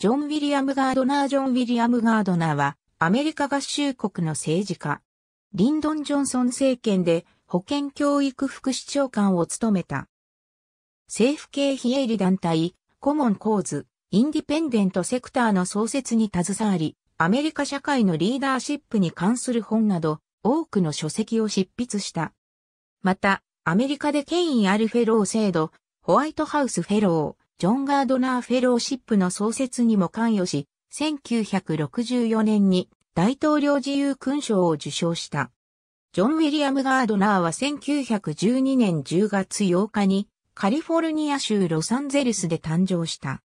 ジョン・ウィリアム・ガードナー・ジョン・ウィリアム・ガードナーは、アメリカ合衆国の政治家。リンドン・ジョンソン政権で保健教育副市長官を務めた。政府系非営利団体、コモン・コーズ、インディペンデント・セクターの創設に携わり、アメリカ社会のリーダーシップに関する本など、多くの書籍を執筆した。また、アメリカで権威あるフェロー制度、ホワイトハウスフェロー、ジョン・ガードナーフェローシップの創設にも関与し、1964年に大統領自由勲章を受章した。ジョン・ウィリアム・ガードナーは1912年10月8日にカリフォルニア州ロサンゼルスで誕生した。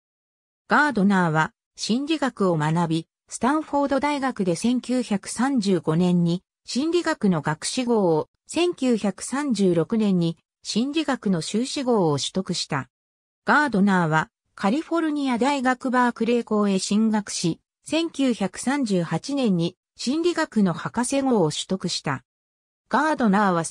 ガードナーは心理学を学び、スタンフォード大学で1935年に心理学の学士号を1936年に心理学の修士号を取得した。ガードナーはカリフォルニア大学バークレー校へ進学し、1938年に心理学の博士号を取得した。ガードナーは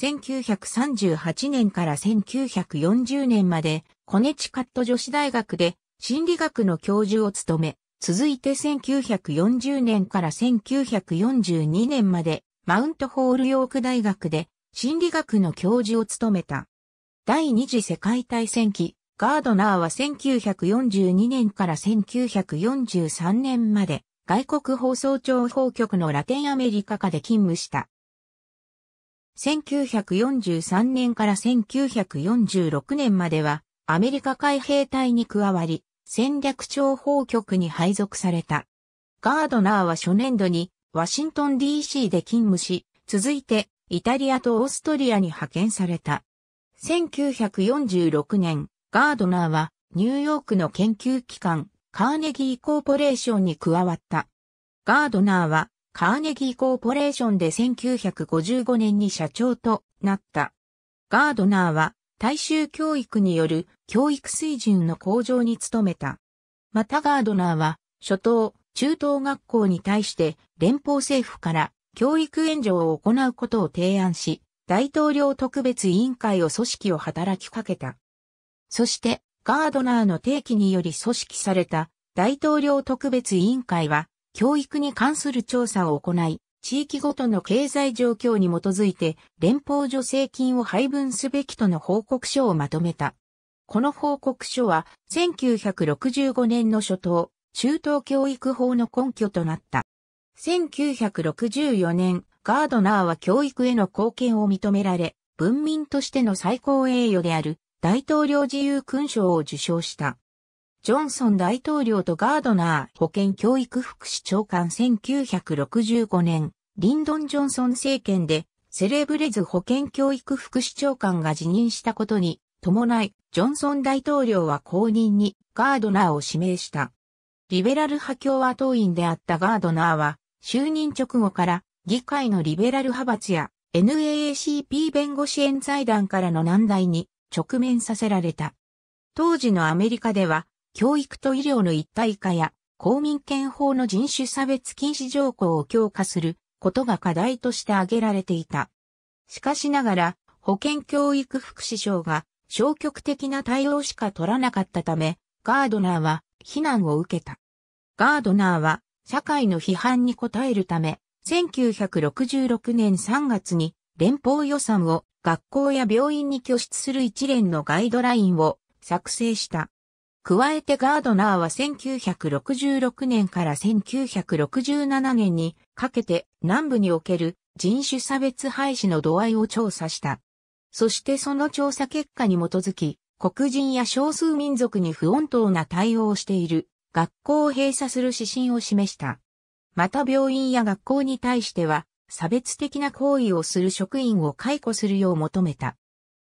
1938年から1940年までコネチカット女子大学で心理学の教授を務め、続いて1940年から1942年までマウントホールヨーク大学で心理学の教授を務めた。第二次世界大戦期、ガードナーは1942年から1943年まで外国放送庁報局のラテンアメリカ下で勤務した。1943年から1946年まではアメリカ海兵隊に加わり戦略庁報局に配属された。ガードナーは初年度にワシントン DC で勤務し、続いてイタリアとオーストリアに派遣された。1946年、ガードナーはニューヨークの研究機関カーネギーコーポレーションに加わった。ガードナーはカーネギーコーポレーションで1955年に社長となった。ガードナーは大衆教育による教育水準の向上に努めた。またガードナーは初等、中等学校に対して連邦政府から教育援助を行うことを提案し、大統領特別委員会を組織を働きかけた。そして、ガードナーの提起により組織された大統領特別委員会は、教育に関する調査を行い、地域ごとの経済状況に基づいて連邦助成金を配分すべきとの報告書をまとめた。この報告書は1965年の初頭、中等教育法の根拠となった。1964年、ガードナーは教育への貢献を認められ、文民としての最高栄誉である大統領自由勲章を受章した。ジョンソン大統領とガードナー保健教育福祉長官1965年、リンドン・ジョンソン政権でセレブレズ保健教育副市長官が辞任したことに伴い、ジョンソン大統領は後任にガードナーを指名した。リベラル派共和党員であったガードナーは、就任直後から議会のリベラル派閥や NAACP 弁護支援財団からの難題に直面させられた。当時のアメリカでは、教育と医療の一体化や、公民権法の人種差別禁止条項を強化することが課題として挙げられていた。しかしながら、保健教育福祉省が消極的な対応しか取らなかったため、ガードナーは非難を受けた。ガードナーは社会の批判に応えるため、1966年3月に連邦予算を学校や病院に拠出する一連のガイドラインを作成した。加えてガードナーは1966年から1967年にかけて南部における人種差別廃止の度合いを調査した。そしてその調査結果に基づき、黒人や少数民族に不穏当な対応をしている学校を閉鎖する指針を示した。また病院や学校に対しては差別的な行為をする職員を解雇するよう求めた。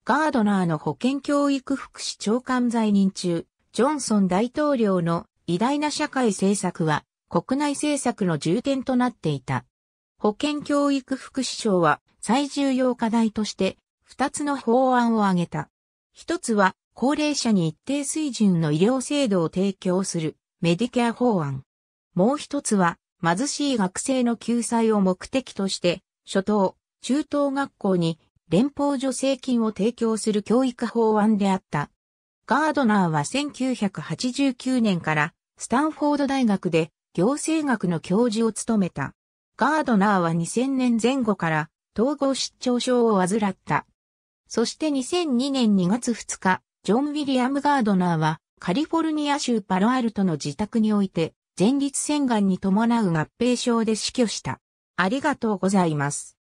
ガードナーの保健教育福祉長官在任中、ジョンソン大統領の偉大な社会政策は国内政策の重点となっていた。保健教育福祉省は最重要課題として2つの法案を挙げた。1つは高齢者に一定水準の医療制度を提供するメディケア法案。もう1つは貧しい学生の救済を目的として、初等、中等学校に連邦助成金を提供する教育法案であった。ガードナーは1989年からスタンフォード大学で行政学の教授を務めた。ガードナーは2000年前後から統合失調症を患った。そして2002年2月2日、ジョン・ウィリアム・ガードナーはカリフォルニア州パロアルトの自宅において前立腺がんに伴う合併症で死去した。ありがとうございます。